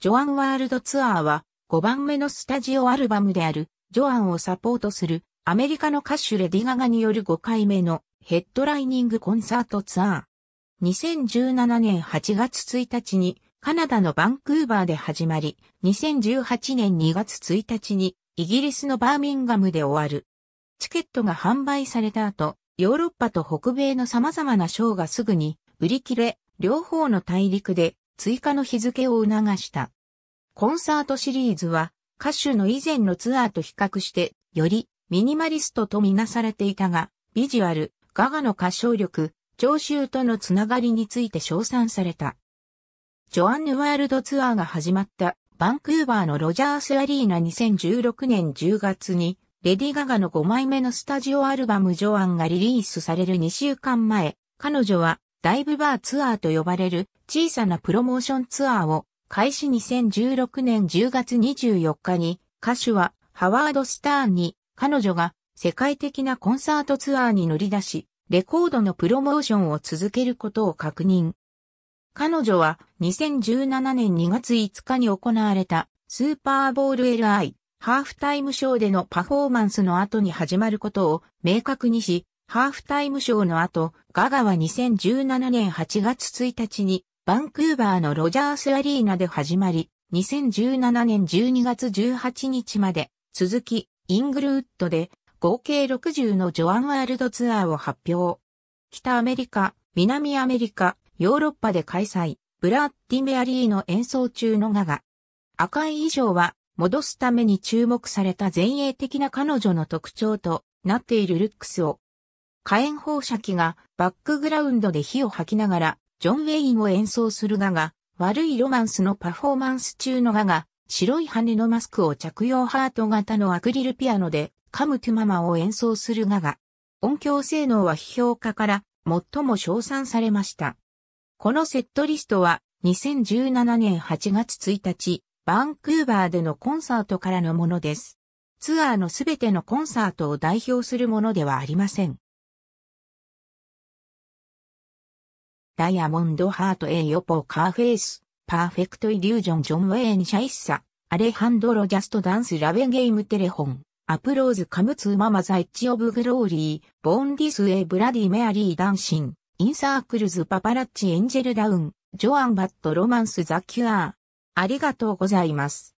ジョアンワールドツアーは5番目のスタジオアルバムであるジョアンをサポートするアメリカの歌手レディガガによる5回目のヘッドライニングコンサートツアー。2017年8月1日にカナダのバンクーバーで始まり、2018年2月1日にイギリスのバーミンガムで終わる。チケットが販売された後、ヨーロッパと北米の様々なショーがすぐに売り切れ、両方の大陸で追加の日付を促した。コンサートシリーズは歌手の以前のツアーと比較してよりミニマリストとみなされていたが、ビジュアル、ガガの歌唱力、聴衆とのつながりについて称賛された。ジョアンヌ・ワールドツアーが始まったバンクーバーのロジャースアリーナ2016年10月にレディ・ガガの5枚目のスタジオアルバムジョアンがリリースされる2週間前、彼女はダイブバーツアーと呼ばれる小さなプロモーションツアーを開始2016年10月24日に、歌手はハワード・スターンに、彼女が世界的なコンサートツアーに乗り出し、レコードのプロモーションを続けることを確認。彼女は2017年2月5日に行われたスーパーボール LI ハーフタイムショーでのパフォーマンスの後に始まることを明確にし、ハーフタイムショーの後、ガガは2017年8月1日にバンクーバーのロジャースアリーナで始まり、2017年12月18日まで続き、イングルウッドで合計60のジョアンワールドツアーを発表。北アメリカ、南アメリカ、ヨーロッパで開催、ブラッディメアリーの演奏中のガガ。赤い衣装は、戻すために注目された前衛的な彼女の特徴となっているルックスを、火炎放射器がバックグラウンドで火を吐きながらジョン・ウェインを演奏するガが、悪いロマンスのパフォーマンス中のガが、白い羽のマスクを着用ハート型のアクリルピアノで、カムトゥママを演奏するガが、音響性能は批評家から最も称賛されました。このセットリストは、2017年8月1日、バンクーバーでのコンサートからのものです。ツアーのすべてのコンサートを代表するものではありません。ダイヤモンドハートエイヨポカーフェイス、パーフェクトイリュージョンジョンウェインシャイッサ、アレハンドロジャストダンスラベゲームテレホン、アプローズカムツーママザイッチオブグローリー、ボーンディスエイブラディメアリーダンシン、インサークルズパパラッチエンジェルダウン、ジョアンバットロマンスザキュアー。ありがとうございます。